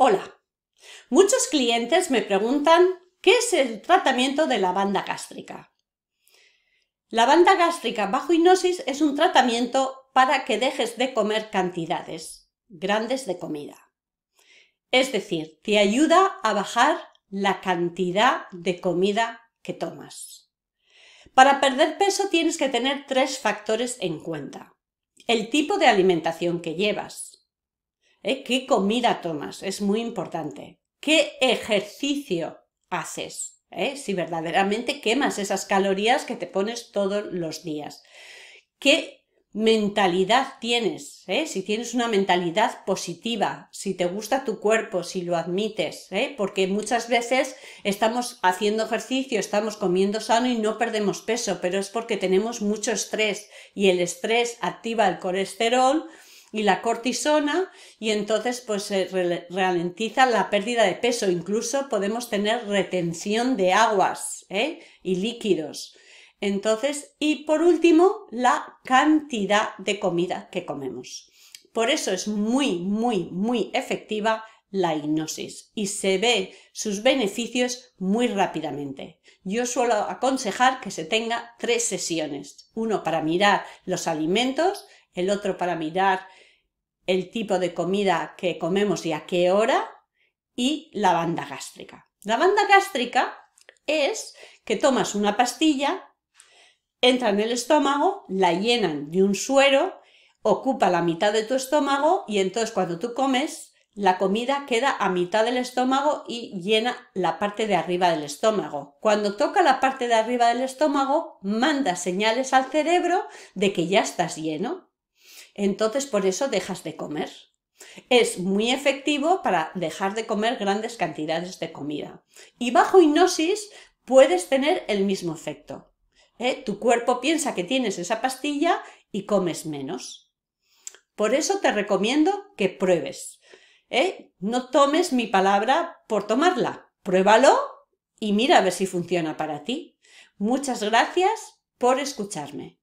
Hola. Muchos clientes me preguntan qué es el tratamiento de la banda gástrica. La banda gástrica bajo hipnosis es un tratamiento para que dejes de comer cantidades grandes de comida. Es decir, te ayuda a bajar la cantidad de comida que tomas. Para perder peso tienes que tener tres factores en cuenta. El tipo de alimentación que llevas, ¿eh? ¿Qué comida tomas? Es muy importante. ¿Qué ejercicio haces? ¿Eh? Si verdaderamente quemas esas calorías que te pones todos los días. ¿Qué mentalidad tienes? ¿Eh? Si tienes una mentalidad positiva, si te gusta tu cuerpo, si lo admites, porque muchas veces estamos haciendo ejercicio, estamos comiendo sano y no perdemos peso, pero es porque tenemos mucho estrés y el estrés activa el colesterol, y la cortisona y entonces pues se ralentiza la pérdida de peso. Incluso podemos tener retención de aguas ¿eh? y líquidos. Entonces, y por último, la cantidad de comida que comemos. Por eso es muy, muy, muy efectiva la hipnosis y se ve sus beneficios muy rápidamente. Yo suelo aconsejar que se tenga tres sesiones, uno para mirar los alimentos, el otro para mirar el tipo de comida que comemos y a qué hora, y la banda gástrica. La banda gástrica es que tomas una pastilla, entra en el estómago, la llenan de un suero, ocupa la mitad de tu estómago y entonces cuando tú comes, la comida queda a mitad del estómago y llena la parte de arriba del estómago. Cuando toca la parte de arriba del estómago, manda señales al cerebro de que ya estás lleno entonces por eso dejas de comer. Es muy efectivo para dejar de comer grandes cantidades de comida. Y bajo hipnosis puedes tener el mismo efecto. ¿eh? Tu cuerpo piensa que tienes esa pastilla y comes menos. Por eso te recomiendo que pruebes. ¿eh? No tomes mi palabra por tomarla. Pruébalo y mira a ver si funciona para ti. Muchas gracias por escucharme.